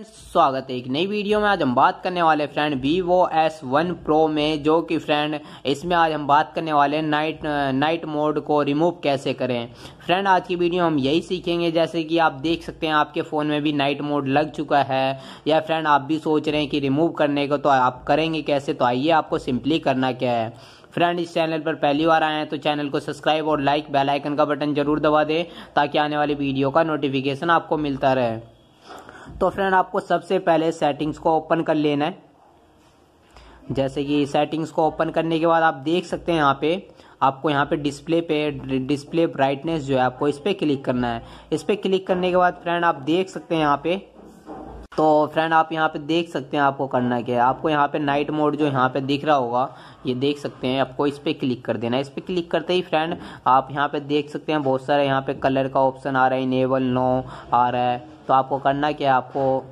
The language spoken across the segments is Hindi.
स्वागत है एक नई वीडियो में आज हम बात करने वाले friend Vivo S one pro में जो कि फ्रेंड इसमें आज हम बात करने वाले नाइट नाइट मोड को रिमूव कैसे करें फ्रेंड आज की वीडियो हम यही सीखेंगे जैसे कि आप देख सकते हैं आपके फ़ोन में भी नाइट मोड लग चुका है या फ्रेंड आप भी सोच रहे हैं कि रिमूव करने को तो आप करेंगे कैसे तो आइए आपको सिंपली करना क्या है फ्रेंड इस चैनल पर पहली बार आए हैं तो चैनल को सब्सक्राइब और लाइक बेल आइकन का बटन जरूर दबा दें ताकि आने वाली वीडियो का नोटिफिकेशन आपको मिलता रहे तो फ्रेंड आपको सबसे पहले सेटिंग्स को ओपन कर लेना है जैसे कि सेटिंग्स को ओपन करने के बाद आप देख सकते हैं यहाँ पे आपको यहाँ पे डिस्प्ले पे डिस्प्ले ब्राइटनेस जो है आपको इस पर क्लिक करना है इस पर क्लिक करने के बाद फ्रेंड आप देख सकते हैं यहाँ पे तो फ्रेंड आप यहाँ पे देख सकते हैं आपको करना क्या है आपको यहाँ पे नाइट मोड जो यहाँ पे दिख रहा होगा ये देख सकते हैं आपको इस पर क्लिक कर देना है इस पर क्लिक करते ही फ्रेंड आप यहाँ पे देख सकते हैं बहुत सारे यहाँ पे कलर का ऑप्शन आ रहा है इनेबल नो आ रहा है तो आपको करना क्या है आपको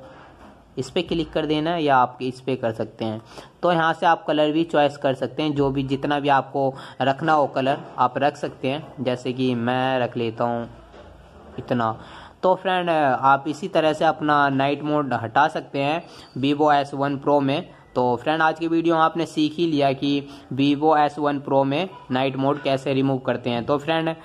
इस पर क्लिक कर देना है या आप इस पर कर सकते हैं तो यहाँ से आप कलर भी चॉइस कर सकते हैं जो भी जितना भी आपको रखना हो कलर आप रख सकते हैं जैसे कि मैं रख लेता हूँ इतना तो फ्रेंड आप इसी तरह से अपना नाइट मोड हटा सकते हैं वीवो एस वन प्रो में तो फ्रेंड आज की वीडियो में आपने सीख ही लिया कि वीवो एस वन प्रो में नाइट मोड कैसे रिमूव करते हैं तो फ्रेंड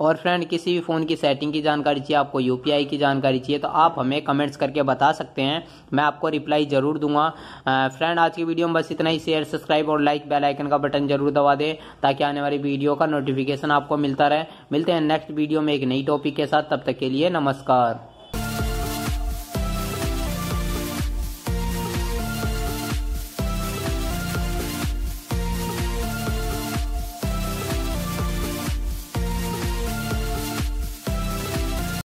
और फ्रेंड किसी भी फ़ोन की सेटिंग की जानकारी चाहिए आपको यू की जानकारी चाहिए तो आप हमें कमेंट्स करके बता सकते हैं मैं आपको रिप्लाई ज़रूर दूंगा फ्रेंड आज की वीडियो में बस इतना ही शेयर सब्सक्राइब और लाइक बेल आइकन का बटन जरूर दबा दें ताकि आने वाली वीडियो का नोटिफिकेशन आपको मिलता रहे मिलते हैं नेक्स्ट वीडियो में एक नई टॉपिक के साथ तब तक के लिए नमस्कार